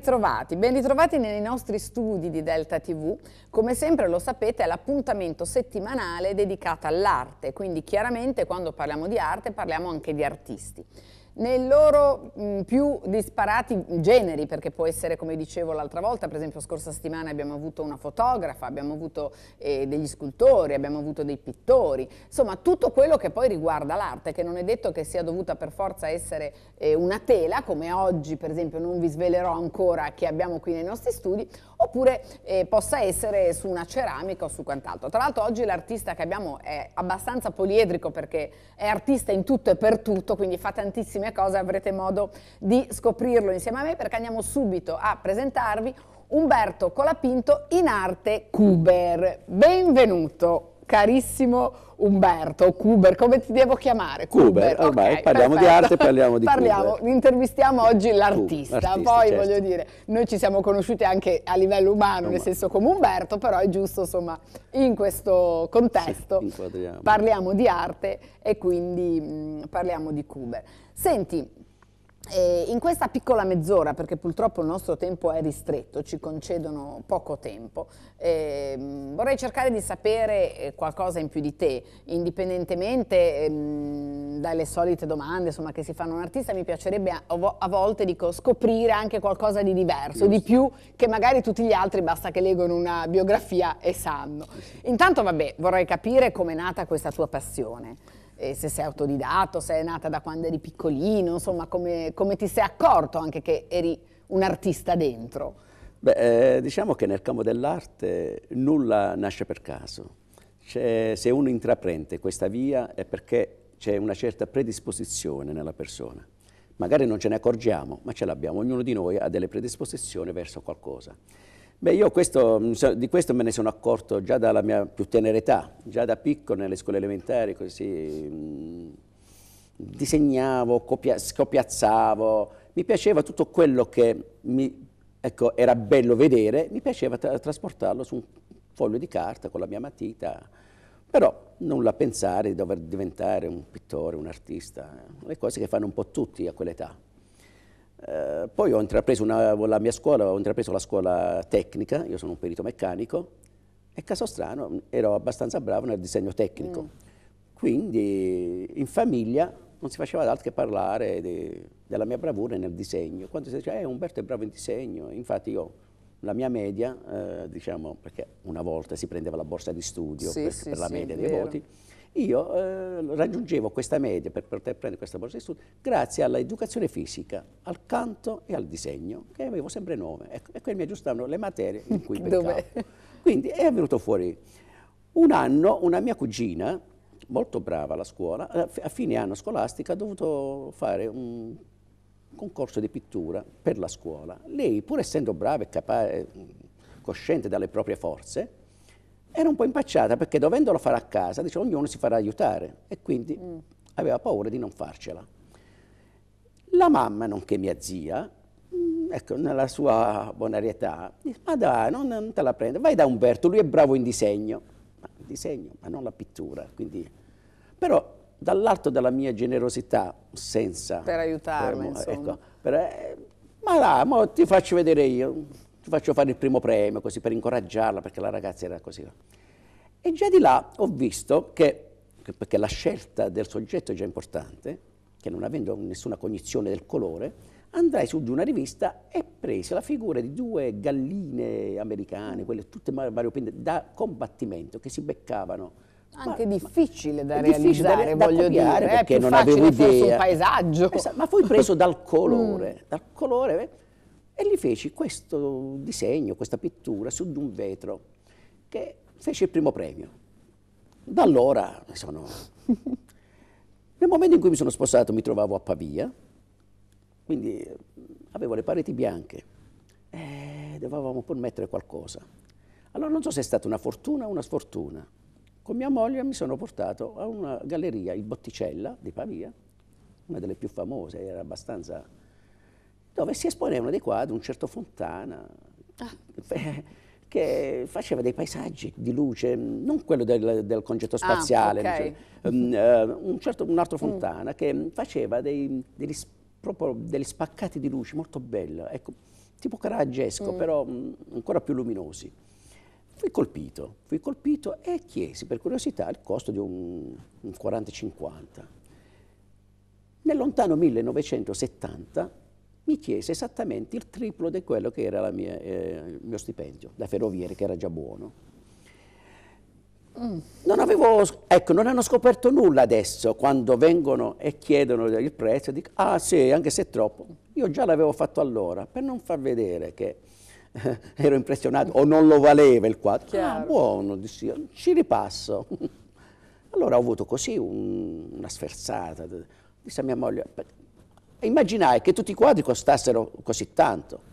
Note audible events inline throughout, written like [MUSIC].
ritrovati, ben ritrovati nei nostri studi di Delta TV. Come sempre lo sapete è l'appuntamento settimanale dedicato all'arte, quindi chiaramente quando parliamo di arte parliamo anche di artisti nei loro mh, mm, più disparati generi, perché può essere, come dicevo l'altra volta, per esempio scorsa settimana abbiamo avuto una fotografa, abbiamo avuto eh, degli scultori, abbiamo avuto dei pittori, insomma tutto quello che poi riguarda l'arte, che non è detto che sia dovuta per forza essere eh, una tela, come oggi per esempio non vi svelerò ancora che abbiamo qui nei nostri studi, oppure eh, possa essere su una ceramica o su quant'altro. Tra l'altro oggi l'artista che abbiamo è abbastanza poliedrico perché è artista in tutto e per tutto, quindi fa tantissime cose, avrete modo di scoprirlo insieme a me perché andiamo subito a presentarvi Umberto Colapinto in arte Cuber. Benvenuto! carissimo Umberto, Kuber, come ti devo chiamare? Kuber, Kuber ormai okay, parliamo perfetto. di arte, parliamo di [LAUGHS] parliamo, Kuber. Intervistiamo oggi l'artista, poi certo. voglio dire, noi ci siamo conosciuti anche a livello umano, no, nel senso come Umberto, però è giusto insomma in questo contesto sì, parliamo di arte e quindi mh, mm, parliamo di Kuber. Senti, e eh, in questa piccola mezz'ora, perché purtroppo il nostro tempo è ristretto, ci concedono poco tempo, ehm, vorrei cercare di sapere eh, qualcosa in più di te, indipendentemente ehm, dalle solite domande insomma, che si fanno a un artista, mi piacerebbe a, a volte dico, scoprire anche qualcosa di diverso, Giusto. di più che magari tutti gli altri basta che leggono una biografia e sanno. Intanto vabbè, vorrei capire come è nata questa tua passione eh, se sei autodidatto, se è nata da quando eri piccolino, insomma come, come ti sei accorto anche che eri un artista dentro? Beh, eh, diciamo che nel campo dell'arte nulla nasce per caso. se uno intraprende questa via è perché c'è una certa predisposizione nella persona. Magari non ce ne accorgiamo, ma ce l'abbiamo. Ognuno di noi ha delle predisposizioni verso qualcosa. Beh, io questo, mm, di questo me ne sono accorto già dalla mia più tenera età, già da piccolo nelle scuole elementari, così mm, disegnavo, copia, scopiazzavo, mi piaceva tutto quello che mi, ecco, era bello vedere, mi piaceva tra trasportarlo su un foglio di carta con la mia matita, però nulla pensare di dover diventare un pittore, un artista, eh. le cose che fanno un po' tutti a quell'età. Eh, poi ho intrapreso una, la mia scuola, ho intrapreso la scuola tecnica, io sono un perito meccanico e caso strano, mm, ero abbastanza bravo nel disegno tecnico. Mm. Quindi in famiglia non si faceva altro che parlare de, della mia bravura nel disegno. Quando si diceva, eh, Umberto è bravo in disegno, infatti io la mia media, eh, diciamo, perché una volta si prendeva la borsa di studio sì, per, sì, per, la media sì, dei voti, io eh, raggiungevo questa media per poter prendere questa borsa di studio grazie all'educazione fisica, al canto e al disegno, che avevo sempre nome. Ecco, e, e quelle mi aggiustavano le materie in cui peccavo. [LAUGHS] Quindi è venuto fuori. Un anno una mia cugina, molto brava alla scuola, a fine anno scolastica ha dovuto fare un concorso di pittura per la scuola. Lei, pur essendo brava e capace, cosciente dalle proprie forze, era un po' impacciata perché dovendolo fare a casa, dice ognuno si farà aiutare e quindi mm. aveva paura di non farcela. La mamma, nonché mia zia, mm, ecco, nella sua bonarietà, dice, ma dai, non, non te la prendo, vai da Umberto, lui è bravo in disegno. Ma in disegno, ma non la pittura, quindi... Però dall'alto della mia generosità, senza... Per aiutarmi, per, insomma. Ecco, per, eh, ma là, mo ti faccio vedere io ti faccio fare il primo premio, così per incoraggiarla, perché la ragazza era così. E già di là ho visto che, perché la scelta del soggetto è già importante, che non avendo nessuna cognizione del colore, andai su di una rivista e presi la figura di due galline americane, quelle tutte variopinte, da combattimento, che si beccavano. Anche ma, difficile da realizzare, da, voglio da dire, eh, perché è più non avevo idea. un paesaggio. Esatto, ma fui preso dal [LAUGHS] colore, mm. dal colore e gli feci questo disegno, questa pittura su di un vetro che fece il primo premio. Da allora sono... [LAUGHS] Nel momento in cui mi sono sposato mi trovavo a Pavia, quindi eh, avevo le pareti bianche e eh, dovevamo pur mettere qualcosa. Allora non so se è stata una fortuna o una sfortuna. Con mia moglie mi sono portato a una galleria, il Botticella di Pavia, una delle più famose, era abbastanza dove si esponevano dei quadri, un certo Fontana, ah. [LAUGHS] Eh, che faceva dei paesaggi di luce, non quello del, del concetto ah, spaziale, ah, okay. diciamo, um, un, certo, un, altro mm. Fontana mm. che faceva dei, degli, proprio degli spaccati di luce molto belli, ecco, tipo caraggesco, mm. però um, ancora più luminosi. Fui colpito, fui colpito e chiesi per curiosità il costo di un, un 40-50. Nel lontano 1970 mi chiese esattamente il triplo di quello che era mia, eh, il mio stipendio, da ferroviere, che era già buono. Mm. Non avevo, ecco, non hanno scoperto nulla adesso, quando vengono e chiedono il prezzo, dico, ah sì, anche se è troppo. Io già l'avevo fatto allora, per non far vedere che eh, [LAUGHS] ero impressionato o non lo valeva il quadro. Ah, Chiaro. Ah, buono, dissi, ci ripasso. [LAUGHS] allora ho avuto così un, una sferzata. Disse a mia moglie, e immaginai che tutti i quadri costassero così tanto.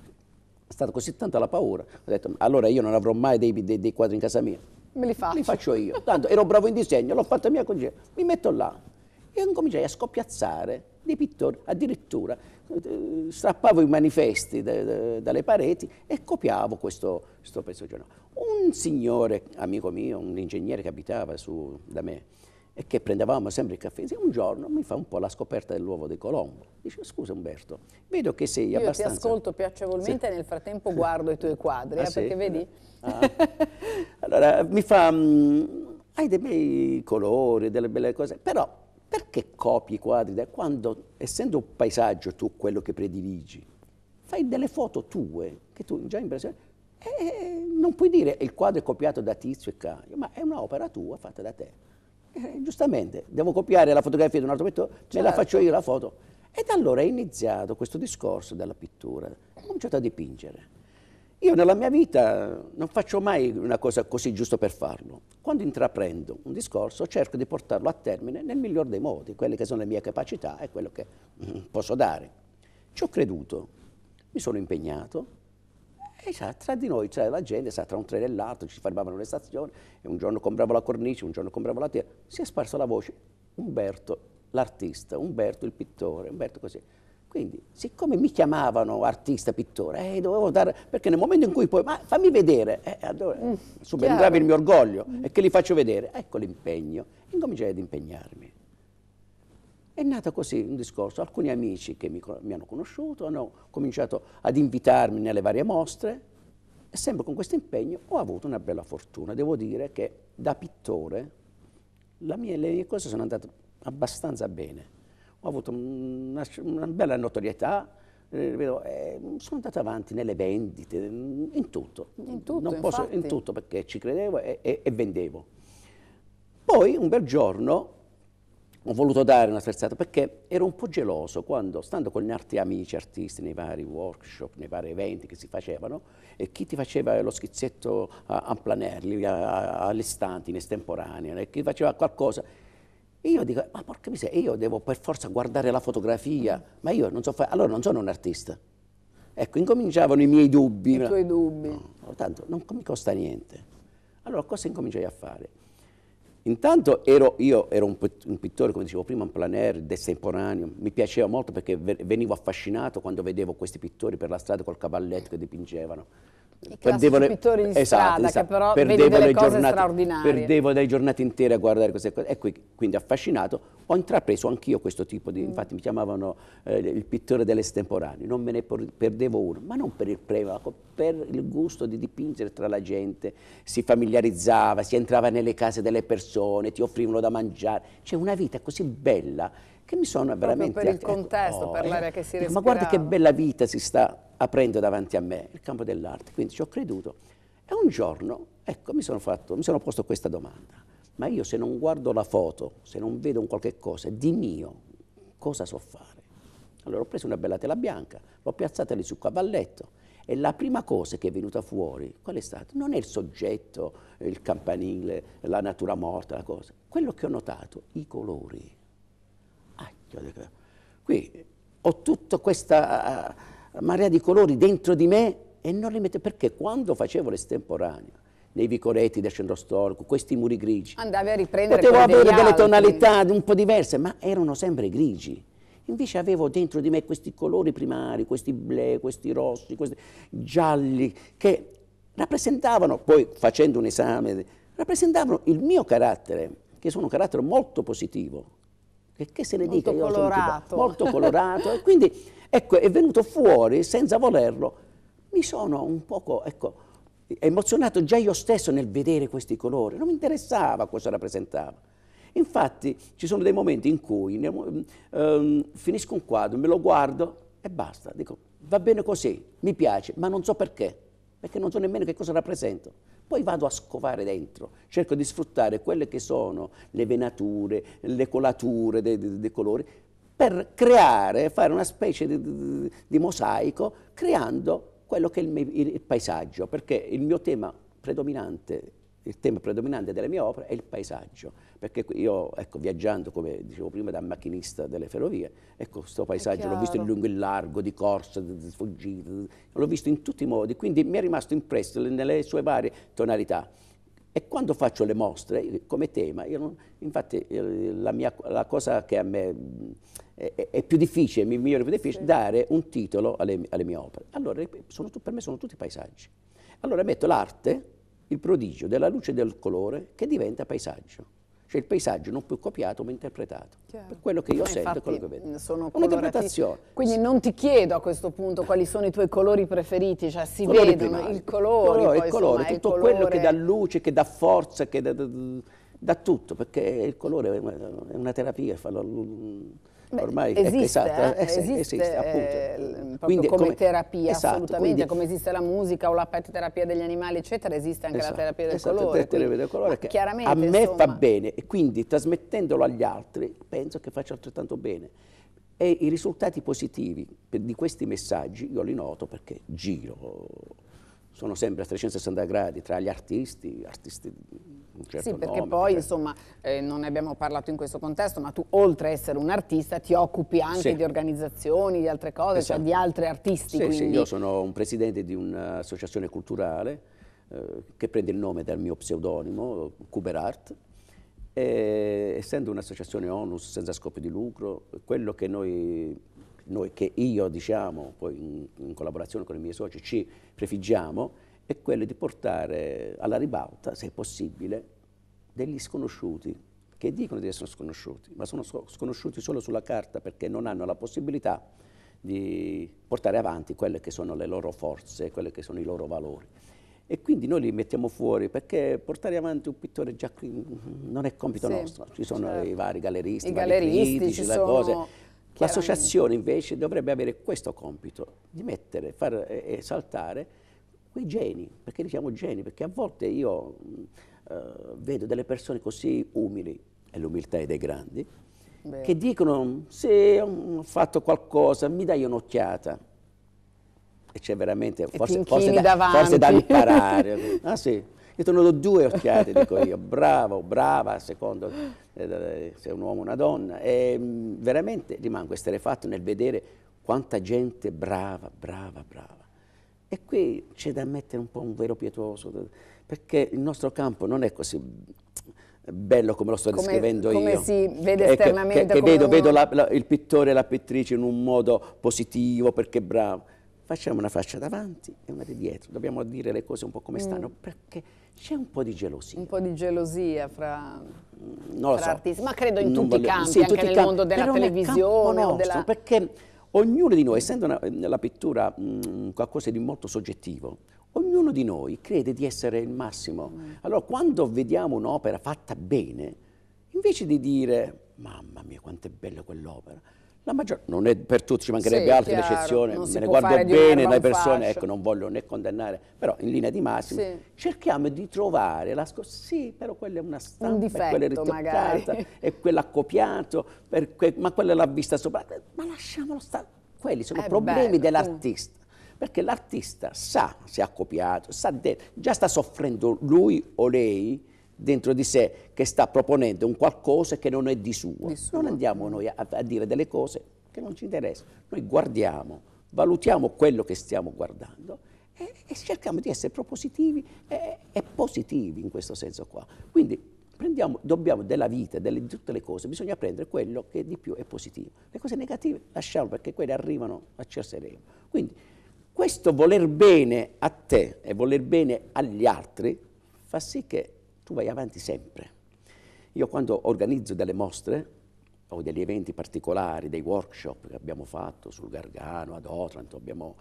È stata così tanta la paura. Ho detto, allora io non avrò mai dei, dei, dei quadri in casa mia. Me li faccio. Li faccio io. Tanto ero bravo in disegno, l'ho fatta mia con Mi metto là. E incominciai a scoppiazzare dei pittori, addirittura eh, strappavo i manifesti da, da, dalle pareti e copiavo questo, questo pezzo di giornale. Un signore, amico mio, un ingegnere che abitava su, da me, e che prendevamo sempre il caffè, un giorno mi fa un po' la scoperta dell'uovo di Colombo. Dice, scusa Umberto, vedo che sei Io abbastanza... Io ti ascolto piacevolmente sì. e nel frattempo guardo i tuoi [LAUGHS] ah, quadri, ah, eh, sì? perché vedi... Ah. allora, mi fa... Mh, mm, hai dei bei colori, delle belle cose, però perché copi i quadri? Quando, essendo un paesaggio tu quello che prediligi, fai delle foto tue, che tu già impressioni... E eh, eh, non puoi dire il quadro è copiato da Tizio e Caio, ma è un'opera tua fatta da te. Eh, giustamente, devo copiare la fotografia di un altro pittore, certo. me la faccio io la foto. E da allora è iniziato questo discorso della pittura, ho cominciato a dipingere. Io nella mia vita non faccio mai una cosa così giusto per farlo. Quando intraprendo un discorso cerco di portarlo a termine nel miglior dei modi, quelle che sono le mie capacità e quello che mm, posso dare. Ci ho creduto, mi sono impegnato, e sa, tra di noi c'era la gente, sa, tra un treno e l'altro, ci fermavano le stazioni, e un giorno compravo la cornice, un giorno compravo la terra, si è sparsa la voce Umberto l'artista, Umberto il pittore, Umberto così. Quindi, siccome mi chiamavano artista, pittore, eh, dovevo dare, perché nel momento in cui poi, ma fammi vedere, eh, allora, mm, subentrava il mio orgoglio mm. e che li faccio vedere, ecco l'impegno, incominciai ad impegnarmi. È nato così un discorso. Alcuni amici che mi, mi, hanno conosciuto hanno cominciato ad invitarmi nelle varie mostre e sempre con questo impegno ho avuto una bella fortuna. Devo dire che da pittore mia, le mie cose sono andate abbastanza bene. Ho avuto una, una bella notorietà, eh, eh, sono andato avanti nelle vendite, in tutto. In tutto, posso, in tutto perché ci credevo e, e, e vendevo. Poi un bel giorno ho voluto dare una sferzata perché ero un po' geloso quando, stando con gli altri amici artisti nei vari workshop, nei vari eventi che si facevano, e chi ti faceva lo schizzetto a, planerli, all'istante, in estemporanea, chi faceva qualcosa, io dico, ma porca miseria, io devo per forza guardare la fotografia, ma io non so fare, allora non sono un artista. Ecco, incominciavano i miei dubbi. I tuoi dubbi. No, tanto non mi costa niente. Allora cosa incominciai a fare? Intanto ero, io ero un, pittore, come dicevo prima, un plein air, destemporaneo. mi piaceva molto perché venivo affascinato quando vedevo questi pittori per la strada col cavalletto che dipingevano. I perdevano, pittori di esatto, strada, esatto, che però perdevano delle cose giornate, straordinarie. Perdevo delle giornate intere a guardare queste cose. E quindi affascinato ho intrapreso anch'io questo tipo di... Mm. Infatti mi chiamavano eh, il pittore dell'estemporaneo, non me ne perdevo uno, ma non per il premio, per il gusto di dipingere tra la gente. Si familiarizzava, si entrava nelle case delle persone, ti offrivano da mangiare. Cioè una vita così bella che mi sono veramente... Proprio veramente... per il contesto, oh, per eh. l'area che si respirava. Ma guarda che bella vita si sta aprendo davanti a me il campo dell'arte, quindi ci ho creduto. E un giorno, ecco, mi sono, fatto, mi sono posto questa domanda, ma io se non guardo la foto, se non vedo un qualche cosa di mio, cosa so fare? Allora ho preso una bella tela bianca, l'ho piazzata lì sul cavalletto e la prima cosa che è venuta fuori, qual è stata? Non è il soggetto, il campanile, la natura morta, la cosa. Quello che ho notato, i colori. Ah, qui ho tutta questa marea di colori dentro di me e non li mettevo, perché quando facevo l'estemporanea, nei vicoretti del centro storico, questi muri grigi, andavi a riprendere potevo avere delle altri. tonalità un po' diverse, ma erano sempre grigi. Invece avevo dentro di me questi colori primari, questi blu, questi rossi, questi gialli, che rappresentavano, poi facendo un esame, rappresentavano il mio carattere, che sono un carattere molto positivo. Che, che se ne molto dica? Colorato. Io colorato. molto colorato. quindi Ecco, è venuto fuori senza volerlo. Mi sono un poco, ecco, emozionato già io stesso nel vedere questi colori. Non mi interessava cosa rappresentava. Infatti ci sono dei momenti in cui mm, ehm, finisco un quadro, me lo guardo e basta. Dico, va bene così, mi piace, ma non so perché, perché non so nemmeno che cosa rappresento. Poi vado a scovare dentro, cerco di sfruttare quelle che sono le venature, le colature dei, dei, dei colori, per creare, fare una specie di, di, di mosaico, creando quello che è il, mio, il, paesaggio, perché il mio tema predominante, il tema predominante delle mie opere è il paesaggio, perché io, ecco, viaggiando, come dicevo prima, da macchinista delle ferrovie, ecco, questo paesaggio l'ho visto in lungo e in largo, di corsa, di, di fuggita, l'ho visto in tutti i modi, quindi mi è rimasto impresso nelle sue varie tonalità. E quando faccio le mostre, come tema, non, infatti eh, la, mia, la, cosa che a me mm, è, è più difficile, mi migliore più difficile, sì. dare un titolo alle, alle mie opere. Allora, sono, per me sono tutti paesaggi. Allora metto l'arte, il prodigio della luce e del colore, che diventa paesaggio. Cioè il paesaggio non più copiato ma interpretato. Chiaro. Per quello che io ma sento e quello che vedo. Sono Un'interpretazione. Quindi non ti chiedo a questo punto quali sono i tuoi colori preferiti, cioè si colori vedono primari. il colore, no, poi, il colore insomma, tutto il colore... quello che dà luce, che dà forza, che dà, dà, tutto, perché il colore è una terapia, fa lo, Beh, ormai esiste, esatto, eh, eh esiste, esiste eh, Quindi, come, come, terapia esatto, assolutamente, quindi, come esiste la musica o la pet terapia degli animali eccetera, esiste anche esatto, la terapia del esatto, colore. Esatto, terapia del colore che a me insomma, fa bene e quindi trasmettendolo agli altri penso che faccia altrettanto bene. E i risultati positivi di questi messaggi io li noto perché giro sono sempre a 360 gradi tra gli artisti, artisti di un Certo sì, perché nome, poi, certo. insomma, eh, non ne abbiamo parlato in questo contesto, ma tu oltre a essere un artista ti occupi anche sì. di organizzazioni, di altre cose, cioè esatto. cioè di altri artisti. Sì, quindi... sì, io sono un presidente di un'associazione culturale eh, che prende il nome dal mio pseudonimo, Kuberart, E, essendo un'associazione ONU senza scopo di lucro, quello che noi noi, che io diciamo, poi in, in collaborazione con i miei soci, ci prefiggiamo, è quello di portare alla ribalta, se possibile, degli sconosciuti, che dicono di essere sconosciuti, ma sono sconosciuti solo sulla carta perché non hanno la possibilità di portare avanti quelle che sono le loro forze, quelli che sono i loro valori. E quindi noi li mettiamo fuori perché portare avanti un pittore già qui non è compito sì, nostro, ci sono certo. i vari galleristi, i, i vari galleristi, critici, ci sono... cose L'associazione invece dovrebbe avere questo compito di mettere, far esaltare quei geni, perché diciamo geni, perché a volte io eh, vedo delle persone così umili, e l'umiltà è dei grandi, Beh. che dicono sì, ho fatto qualcosa mi dai un'occhiata, e c'è veramente forse, forse, da, forse da imparare. [LAUGHS] ah sì, gli sono dato due occhiate, dico io, bravo, brava, secondo eh, se è un uomo o una donna. E ehm, mh, veramente rimango esterefatto nel vedere quanta gente brava, brava, brava. E qui c'è da mettere un po' un vero pietoso, perché il nostro campo non è così bello come lo sto come, descrivendo come io. Come si vede esternamente. Che, che, che vedo, uno... vedo la, la, il pittore e la pittrice in un modo positivo perché bravo facciamo una faccia davanti e una di dietro, dobbiamo dire le cose un po' come mm. stanno, perché c'è un po' di gelosia. Un po' di gelosia fra, mm, non fra so. artisti, ma credo in non tutti i campi, sì, anche nel campi, mondo della televisione. Nostro, della... Perché ognuno di noi, essendo una, la pittura mh, mm, qualcosa di molto soggettivo, ognuno di noi crede di essere il massimo. Mm. Allora quando vediamo un'opera fatta bene, invece di dire mamma mia quanto è bella quell'opera, Maggior... non è per tutti, ci mancherebbe sì, altre eccezioni, me ne guardo bene dalle persone, ecco, non voglio né condannare, però in linea di massima sì. cerchiamo di trovare la scorsa, sì, però quella è una stampa, un difetto, quella è ritoccata, è quella copiato, que... ma quella l'ha vista sopra, ma lasciamolo stare, quelli sono è eh, problemi dell'artista. Perché l'artista sa se ha copiato, sa già sta soffrendo lui o lei dentro di sé che sta proponendo un qualcosa che non è di suo. Di Non andiamo noi a, a, dire delle cose che non ci interessano. Noi guardiamo, valutiamo quello che stiamo guardando e, e cerchiamo di essere propositivi e, e, positivi in questo senso qua. Quindi dobbiamo della vita, delle, di tutte le cose, bisogna prendere quello che di più è positivo. Le cose negative lasciamo perché quelle arrivano a cerseremo. Quindi questo voler bene a te e voler bene agli altri fa sì che tu vai avanti sempre. Io quando organizzo delle mostre o degli eventi particolari, dei workshop che abbiamo fatto sul Gargano, ad Otranto, abbiamo,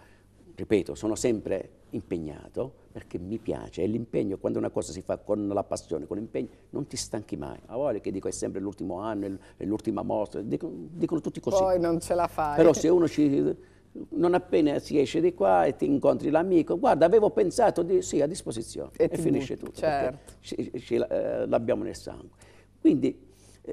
ripeto, sono sempre impegnato perché mi piace e l'impegno, quando una cosa si fa con la passione, con l'impegno, non ti stanchi mai. A volte che dico è sempre l'ultimo anno, è l'ultima mostra, dicono, dicono tutti così. Poi non ce la fai. Però se uno ci non appena si esce di qua e ti incontri l'amico, guarda avevo pensato di sì a disposizione e, e finisce tutto, certo. Eh, l'abbiamo nel sangue. Quindi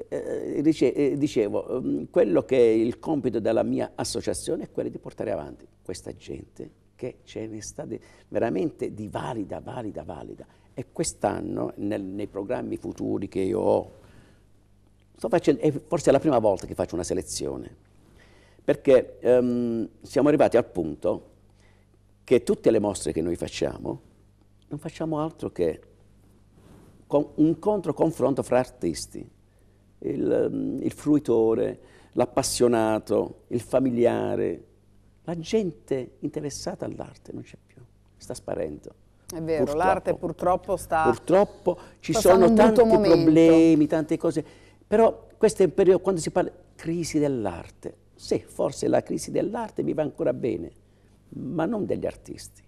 eh, dice, eh, dicevo, mm, quello che è il compito della mia associazione è quello di portare avanti questa gente che ce n'è stata veramente di valida, valida, valida. E quest'anno nei programmi futuri che io ho, sto facendo, è forse è la prima volta che faccio una selezione perché ehm, siamo arrivati al punto che tutte le mostre che noi facciamo non facciamo altro che un contro-confronto fra artisti, il, ehm, il fruitore, l'appassionato, il familiare, la gente interessata all'arte non c'è più, sta sparendo. È vero, l'arte purtroppo sta... Purtroppo ci sono tanti problemi, tante cose, però questo è un periodo, quando si parla di crisi dell'arte, sì, forse la crisi dell'arte vive ancora bene, ma non degli artisti.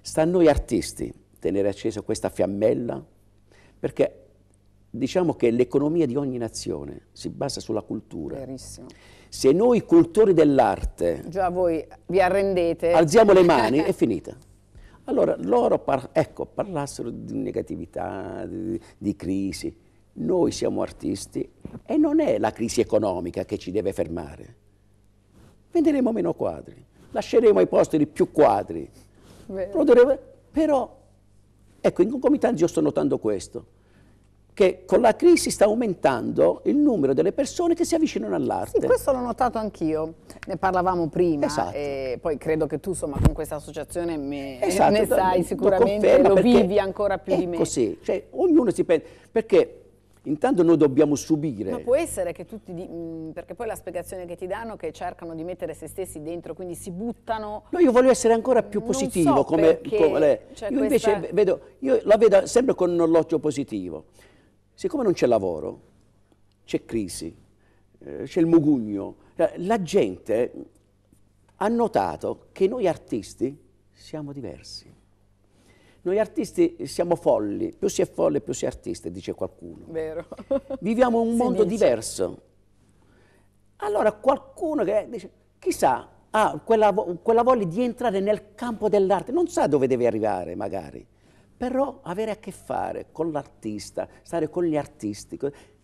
Sta a noi artisti tenere accesa questa fiammella, perché diciamo che l'economia di ogni nazione si basa sulla cultura. Verissimo. Se noi cultori dell'arte... Già voi vi arrendete. Alziamo le mani, è [LAUGHS] finita. Allora loro par ecco, parlassero di negatività, di, di crisi. Noi siamo artisti e non è la crisi economica che ci deve fermare venderemo meno quadri, lasceremo ai posteri più quadri. Produrremo... Però, ecco, in concomitanza io sto notando questo, che con la crisi sta aumentando il numero delle persone che si avvicinano all'arte. Sì, questo l'ho notato anch'io, ne parlavamo prima esatto. e poi credo che tu insomma con questa associazione me, esatto, ne sai sicuramente, lo vivi ancora più di me. Così, cioè, ognuno si pensa, perché Intanto noi dobbiamo subire. Ma può essere che tutti, di, perché poi la spiegazione che ti danno è che cercano di mettere se stessi dentro, quindi si buttano. No, io voglio essere ancora più positivo. So come, come cioè io questa... invece vedo, io la vedo sempre con l'occhio positivo. Siccome non c'è lavoro, c'è crisi, eh, c'è il mugugno, la gente ha notato che noi artisti siamo diversi. Noi artisti siamo folli, più si è folle più si è artisti, dice qualcuno. Vero. [LAUGHS] Viviamo un mondo dice. diverso. Allora qualcuno che dice, chissà, ha quella, quella voglia di entrare nel campo dell'arte, non sa dove deve arrivare magari, però avere a che fare con l'artista, stare con gli artisti,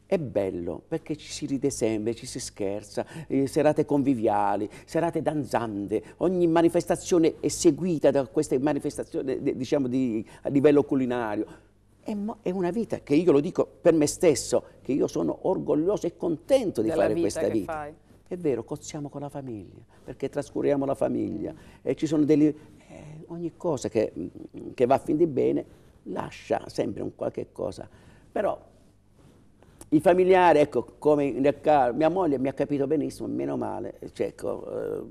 è bello perché ci si ride sempre, ci si scherza, eh, serate conviviali, serate danzante, ogni manifestazione è seguita da queste manifestazioni diciamo di, a livello culinario. È, è, una vita che io lo dico per me stesso, che io sono orgoglioso e contento di fare vita questa vita. Fai. È vero, cozziamo con la famiglia, perché trascuriamo la famiglia mm. e ci sono delle... Eh, ogni cosa che, mm, che va a fin di bene lascia sempre un qualche cosa. Però i familiari, ecco, come mia moglie mi ha capito benissimo, meno male, cioè, ecco,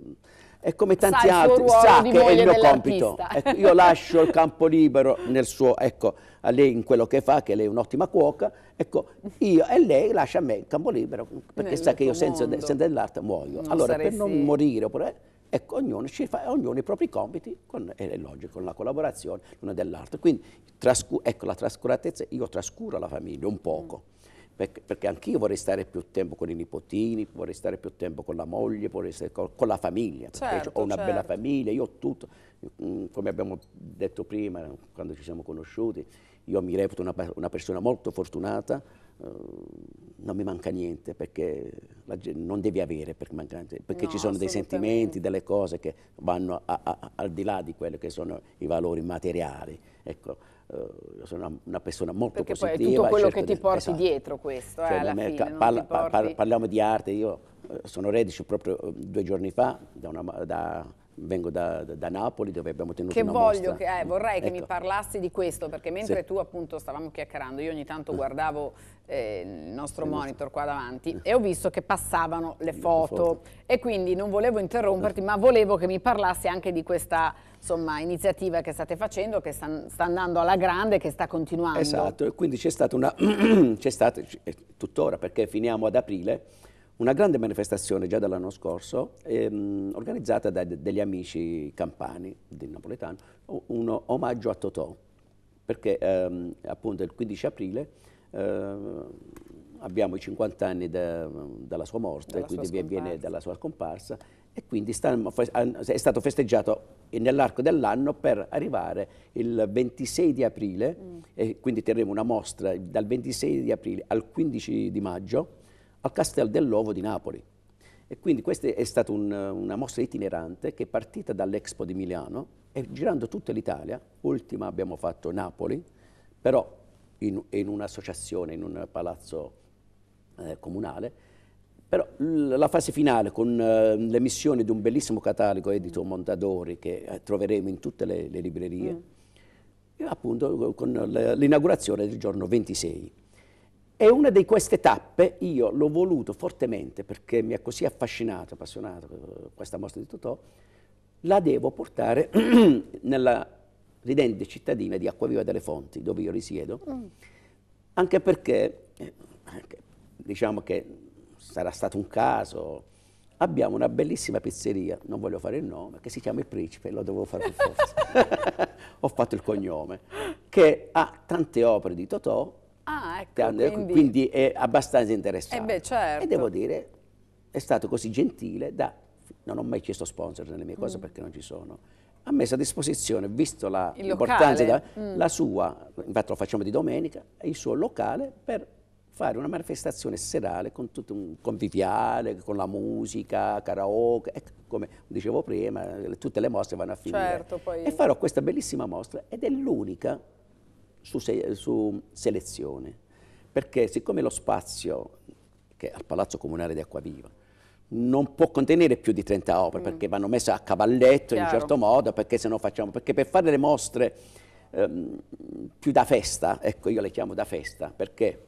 e eh, come tanti sa altri sa che è il mio compito. Ecco, io lascio il campo libero nel suo, ecco, a lei in quello che fa, che lei è un'ottima cuoca, ecco, io e lei lascia a me il campo libero, perché nel sa che io senza, senza dell'arte muoio. Non allora, saresti... per non morire, oppure, ecco, ognuno, fa, ognuno i propri compiti, con, è logico, con la collaborazione l'uno dell'altro. Quindi, trascu, ecco, la trascuratezza, io trascuro la famiglia un poco. Mm perché anch'io vorrei stare più tempo con i nipotini, vorrei stare più tempo con la moglie, vorrei stare con, con la famiglia, certo, ho una certo. bella famiglia, io ho tutto, mm, come abbiamo detto prima quando ci siamo conosciuti, io mi reputo una, una persona molto fortunata, eh, non mi manca niente perché non devi avere perché, mancante, perché no, ci sono dei sentimenti, delle cose che vanno a, a, al di là di quelli che sono i valori materiali. Ecco eh, io sono una, una, persona molto Perché positiva. Perché poi è tutto quello che ti porti esatto. dietro questo, eh, cioè, eh, alla fine, parla, parla, parla, parliamo di arte, io eh, sono reduce proprio due giorni fa da, una, da vengo da, da, Napoli dove abbiamo tenuto che una voglio che, eh, vorrei ecco. che mi ecco. parlassi di questo perché mentre sì. tu appunto stavamo chiacchierando io ogni tanto mm. guardavo eh, il nostro monitor qua davanti mm. e ho visto che passavano le foto, le foto. e quindi non volevo interromperti mm. ma volevo che mi parlassi anche di questa insomma, iniziativa che state facendo che sta, sta, andando alla grande che sta continuando esatto e quindi c'è stata una [CLEARS THROAT] c'è stata tuttora perché finiamo ad aprile una grande manifestazione già dall'anno scorso ehm, organizzata da degli amici campani del napoletano, un omaggio a Totò, perché ehm, appunto il 15 aprile ehm, abbiamo i 50 anni da, dalla sua morte, dalla quindi sua viene dalla sua scomparsa e quindi stanno, è stato festeggiato nell'arco dell'anno per arrivare il 26 di aprile mm. e quindi terremo una mostra dal 26 di aprile al 15 di maggio al Castel dell'Ovo di Napoli. E quindi questa è stata un, una mostra itinerante che è partita dall'Expo di Milano e girando tutta l'Italia, ultima abbiamo fatto Napoli, però in, in un'associazione, in un palazzo eh, comunale, però la fase finale con eh, l'emissione di un bellissimo catalogo edito Mondadori che eh, troveremo in tutte le, le librerie, mm. e appunto con l'inaugurazione del giorno 26. E una di queste tappe io l'ho voluto fortemente perché mi ha così affascinato, appassionato eh, questa mostra di Totò, la devo portare [CLEARS THROAT] nella ridente cittadina di Acquaviva delle Fonti, dove io risiedo, mm. anche perché, eh, diciamo che sarà stato un caso, abbiamo una bellissima pizzeria, non voglio fare il nome, che si chiama Il Principe, lo dovevo fare per forza, [LAUGHS] ho fatto il cognome, che ha tante opere di Totò, Ah, ecco, quindi... quindi... è abbastanza interessante. Eh beh, certo. E devo dire, è stato così gentile da... Non ho mai chiesto sponsor nelle mie cose mm. perché non ci sono. Ha messo a disposizione, visto l'importanza, la, mm. la sua, infatti lo facciamo di domenica, il suo locale per fare una manifestazione serale con tutto un conviviale, con la musica, karaoke, ecco, come dicevo prima, tutte le mostre vanno a finire. Certo, poi... E farò questa bellissima mostra ed è l'unica su, se, su selezione, perché siccome lo spazio che è al Palazzo Comunale di Acquaviva non può contenere più di 30 opere mm. perché vanno messe a cavalletto Chiaro. in un certo modo, perché se no facciamo, perché per fare le mostre ehm, più da festa, ecco io le chiamo da festa, perché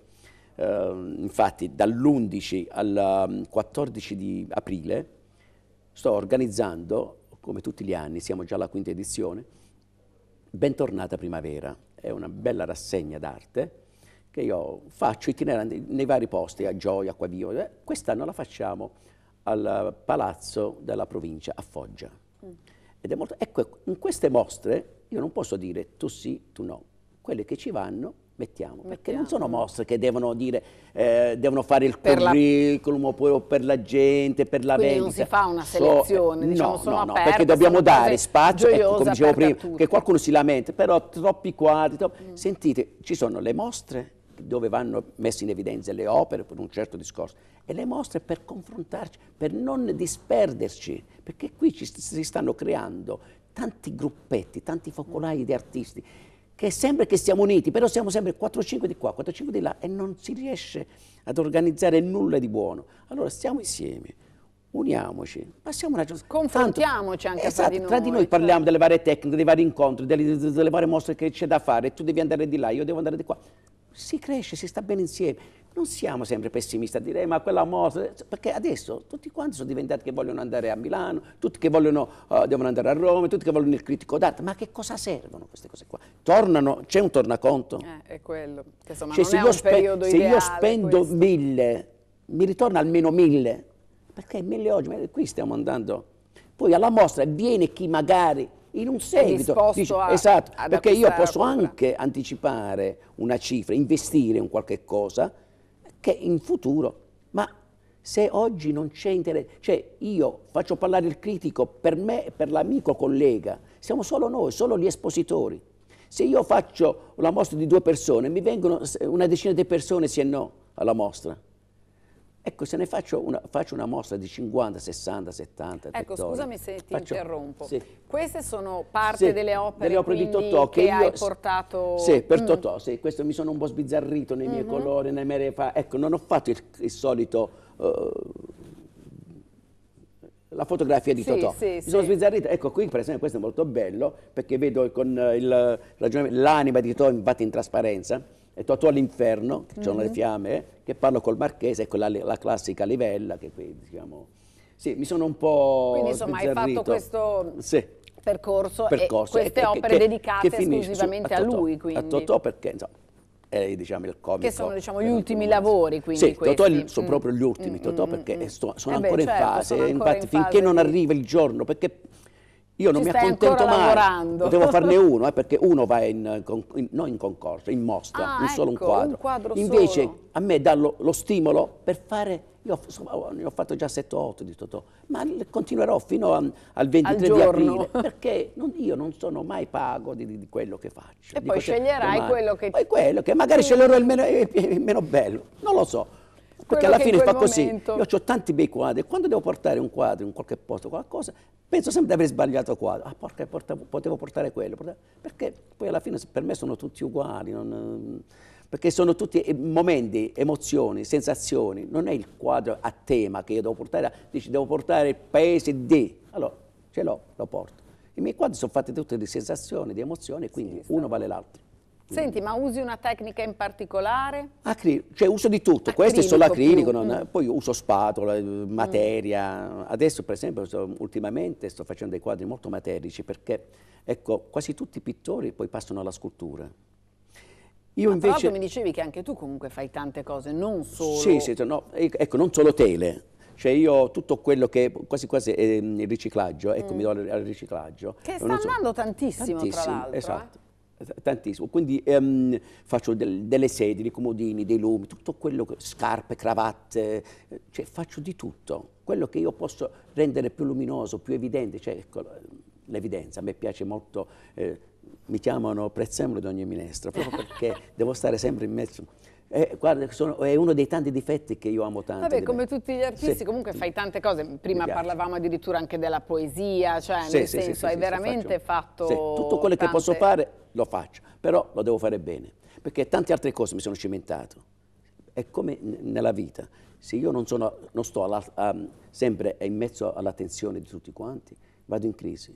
ehm, infatti dall'11 al 14 ehm, di aprile sto organizzando, come tutti gli anni, siamo già alla quinta edizione, Bentornata Primavera, è una bella rassegna d'arte che io faccio itinerante nei vari posti, a Gioia, a Quavivo. Eh, quest'anno la facciamo al Palazzo della Provincia a Foggia. Mm. Ed è molto... Ecco, in queste mostre io non posso dire tu sì, tu no. Quelle che ci vanno Mettiamo, Mettiamo, perché non sono mostre che devono dire, eh, devono fare il per curriculum la... oppure per la gente, per la Quindi vendita. non si fa una selezione, so, eh, diciamo, no, sono no, aperte, perché dobbiamo dare spazio, ecco, come dicevo prima, che qualcuno si lamenta, però troppi quadri, troppi... Mm. sentite, ci sono le mostre dove vanno messe in evidenza le opere per un certo discorso e le mostre per confrontarci, per non disperderci, perché qui ci, si stanno creando tanti gruppetti, tanti focolai di artisti che sembra che siamo uniti, però siamo sempre 4-5 di qua, 4-5 di là e non si riesce ad organizzare nulla di buono. Allora stiamo insieme, uniamoci, passiamo una giornata. Confrontiamoci Tanto, anche esatto, tra di noi. Tra di noi cioè... parliamo delle varie tecniche, dei vari incontri, delle, delle varie mostre che c'è da fare, tu devi andare di là, io devo andare di qua. Si cresce, si sta bene insieme non siamo sempre pessimisti a dire eh, ma quella morte, perché adesso tutti quanti sono diventati che vogliono andare a Milano, tutti che vogliono, uh, devono andare a Roma, tutti che vogliono il critico d'arte, ma che cosa servono queste cose qua? Tornano, c'è un tornaconto? Eh, è quello, che insomma cioè, se io, spe- se io spendo questo. mille, mi ritorna almeno mille, perché mille oggi, ma qui stiamo andando. Poi alla mostra viene chi magari in un seguito. Dice, a, esatto, perché io posso anche anticipare una cifra, investire in qualche cosa che in futuro, ma se oggi non c'è interesse, cioè io faccio parlare il critico per me e per l'amico collega, siamo solo noi, solo gli espositori. Se io faccio la mostra di due persone, mi vengono una decina di persone se no alla mostra. Ecco, se ne faccio una, faccio una, mostra di 50, 60, 70 Ecco, tettori. scusami se ti faccio, interrompo. Sì. Queste sono parte sì, delle opere, delle opere di Totò che, che io, hai portato... Sì, per mm. Totò, sì, questo mi sono un po' sbizzarrito nei miei mm -hmm. colori, nei miei Ecco, non ho fatto il, il solito... Uh, la fotografia di sì, Totò. Sì, Mi sono sì. sbizzarrito. Ecco, qui per esempio questo è molto bello perché vedo con l'anima di Totò infatti in trasparenza è tornato all'inferno, che c'erano mm -hmm. le mhm. fiamme, che parlo col marchese, ecco la, la classica livella, che qui diciamo... Sì, mi sono un po' Quindi insomma hai fatto questo sì. percorso, percorso, e queste e, opere che, dedicate che esclusivamente a, a, lui quindi. A Totò perché insomma, è diciamo, il comico. Che sono diciamo, gli ultimi lavori quindi Sì, questi. Totò il, sono mm. proprio gli ultimi mm, Totò mm, perché mm. sono, sono, eh beh, ancora certo, sono, ancora in fase, infatti finché di... non arriva il giorno perché io non Ci mi accontento mai, lavorando. devo farne uno, eh, perché uno va in, eh, in, non in concorso, in mostra, ah, non ecco, un quadro. Un quadro Invece solo. a me dà lo, lo, stimolo per fare, io ne ho fatto già 7-8 di Totò, ma continuerò fino a, al 23 al di aprile, perché non, io non sono mai pago di, di quello che faccio. E poi sceglierai domani. quello che... Poi quello che magari sceglierò il meno, il meno bello, non lo so. Perché alla fine fa momento... così. Io ho tanti bei quadri, quando devo portare un quadro in qualche posto, qualcosa, penso sempre di aver sbagliato il quadro. Ah, porca, portavo, potevo portare quello. Perché poi alla fine per me sono tutti uguali. Non, perché sono tutti eh, momenti, emozioni, sensazioni. Non è il quadro a tema che io devo portare, dici devo portare il paese di. Allora, ce l'ho, lo porto. I miei quadri sono fatti tutti di sensazioni, di emozioni, quindi sì, uno vale l'altro. Senti, ma usi una tecnica in particolare? Acri- cioè uso di tutto, acrilico questo è solo acrilico, non, mm-hmm. poi uso spatola, eh, mm. materia. Mm. Adesso per esempio, sto, ultimamente sto facendo dei quadri molto materici perché ecco, quasi tutti i pittori poi passano alla scultura. Io Ma invece... mi dicevi che anche tu comunque fai tante cose, non solo... Sì, sì no, ecco, non solo tele. Cioè io tutto quello che quasi quasi è ehm, il riciclaggio, ecco mm. mi do al riciclaggio. Che sta andando tantissimo, tantissimo, tra l'altro. Eh. Esatto. Eh? Tantissimo, quindi ehm, faccio del, delle sedie, dei comodini, dei lumi, tutto quello, scarpe, cravatte, cioè faccio di tutto. Quello che io posso rendere più luminoso, più evidente, cioè ecco, l'evidenza, a me piace molto, eh, mi chiamano prezzemolo di ogni minestra, proprio perché devo stare sempre in mezzo eh, guarda, sono, è uno dei tanti difetti che io amo tanto. Vabbè, come tutti gli artisti, sì. comunque fai tante cose. Prima parlavamo addirittura anche della poesia, cioè sì, nel sì, senso, hai veramente faccio, fatto. tutto quello tante... che posso fare lo faccio, però lo devo fare bene. Perché tante altre cose mi sono cimentato. È come nella vita, se io non, sono, non sto alla, um, sempre in mezzo all'attenzione di tutti quanti, vado in crisi.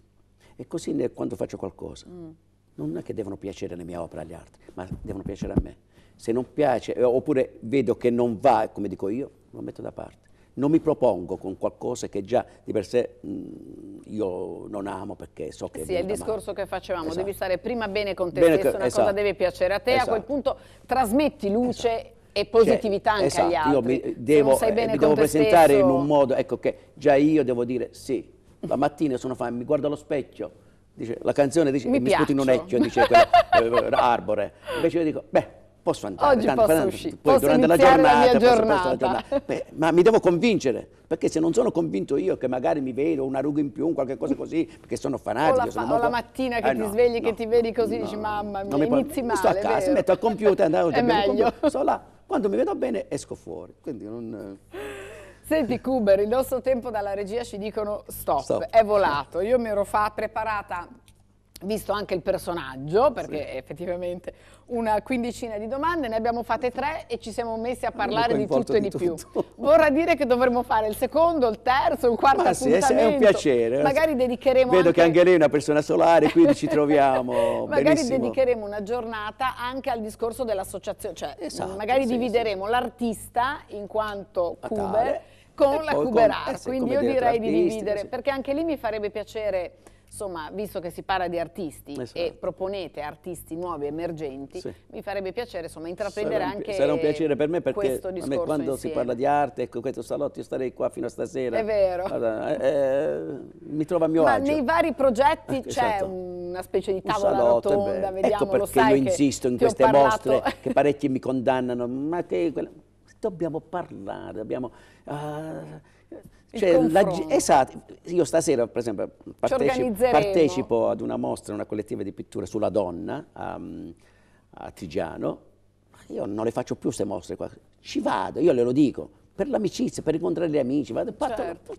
E così quando faccio qualcosa, mm. non è che devono piacere le mie opere agli altri, ma devono piacere a me se non piace, eh, oppure vedo che non va, come dico io, lo metto da parte. Non mi propongo con qualcosa che già di per sé mh, mm, io non amo perché so che... Sì, è il discorso male. che facevamo, esatto. devi stare prima bene con te bene stesso, che, una esatto. cosa deve piacere a te, esatto. a quel esatto. punto trasmetti luce esatto. e cioè, positività cioè, anche esatto, agli altri. Io mi devo, eh, mi devo presentare stesso. in un modo, ecco che già io devo dire sì, la mattina sono fan, mi guardo allo specchio, dice, la canzone dice mi, mi sputi in un ecchio, dice quella, [LAUGHS] eh, arbore, invece io dico beh posso andare. Oggi tanto, posso tanto, uscire, poi posso durante la giornata, la giornata. Posso, posso la giornata. Beh, ma mi devo convincere, perché se non sono convinto io che magari mi vedo una ruga in più, un qualche cosa così, perché sono fanatico. O la, sono o molto... la mattina che eh, ti no, svegli, no, che ti vedi così, no, dici mamma mia, mi inizi male. Sto a casa, vero? metto al computer, andavo [LAUGHS] a meglio. Sono là, quando mi vedo bene esco fuori, quindi non... Eh. Senti Kuber, il nostro tempo dalla regia ci dicono stop, stop. è volato. Io mi ero fa preparata visto anche il personaggio, perché sì. effettivamente una quindicina di domande, ne abbiamo fatte tre e ci siamo messi a parlare di tutto e di, tutto. più. [LAUGHS] Vorrà dire che dovremmo fare il secondo, il terzo, il quarto Ma appuntamento. Sì, è un piacere. Eh. Magari dedicheremo Vedo anche... che anche lei è una persona solare, quindi ci troviamo [LAUGHS] Magari Benissimo. dedicheremo una giornata anche al discorso dell'associazione, cioè mm, esatto, magari sì, divideremo sì. l'artista in quanto Natale. cuber con la cuberar, eh quindi io direi di dividere, perché anche lì mi farebbe piacere insomma, visto che si parla di artisti esatto. e proponete artisti nuovi, emergenti, sì. mi farebbe piacere insomma, intraprendere sarà un, anche Sarà un piacere per me perché a me quando insieme. si parla di arte, ecco questo salotto, io starei qua fino a stasera. È vero. Guarda, eh, eh mi trovo a mio Ma agio. nei vari progetti ah, c'è esatto. una specie di tavola salotto, rotonda, ecco vediamo, ecco perché io insisto in queste mostre [LAUGHS] che parecchi mi condannano, ma che... Dobbiamo parlare, dobbiamo... Uh, cioè, la, esatto, io stasera per esempio partecipo, partecipo, ad una mostra, una collettiva di pitture sulla donna um, a, a Trigiano, io non le faccio più queste mostre qua, ci vado, io le lo dico, per l'amicizia, per incontrare gli amici, vado, certo.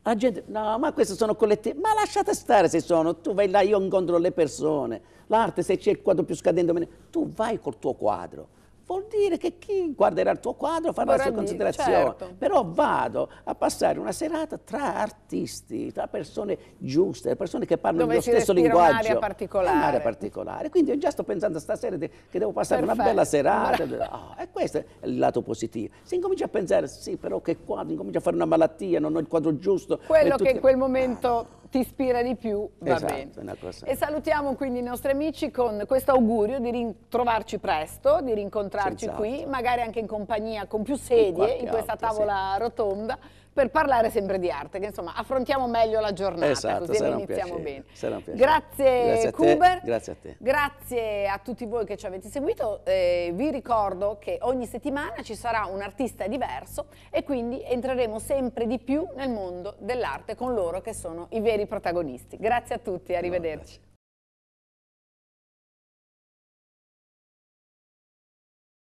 la gente, no ma queste sono collettive, ma lasciate stare se sono, tu vai là, io incontro le persone, l'arte se c'è il quadro più scadente, tu vai col tuo quadro, vuol dire che chi guarderà il tuo quadro farà Vorrà la sua considerazione. Certo. Però vado a passare una serata tra artisti, tra persone giuste, persone che parlano lo stesso linguaggio. Un'area particolare. Un'area particolare. Quindi io già sto pensando stasera che devo passare Perfetto. una bella serata. Oh, e questo è il lato positivo. Si incomincia a pensare, sì, però che quadro, incomincia a fare una malattia, non ho il quadro giusto. Quello che in quel momento... Ah ti ispira di più, va esatto, bene. E salutiamo quindi i nostri amici con questo augurio di ritrovarci presto, di rincontrarci qui, magari anche in compagnia con più sedie in questa tavola rotonda per parlare sempre di arte, che insomma affrontiamo meglio la giornata, esatto, così iniziamo piacere, bene. Grazie, grazie Kuber, grazie a te. Grazie a tutti voi che ci avete seguito, eh, vi ricordo che ogni settimana ci sarà un artista diverso e quindi entreremo sempre di più nel mondo dell'arte con loro che sono i veri protagonisti. Grazie a tutti, arrivederci. No,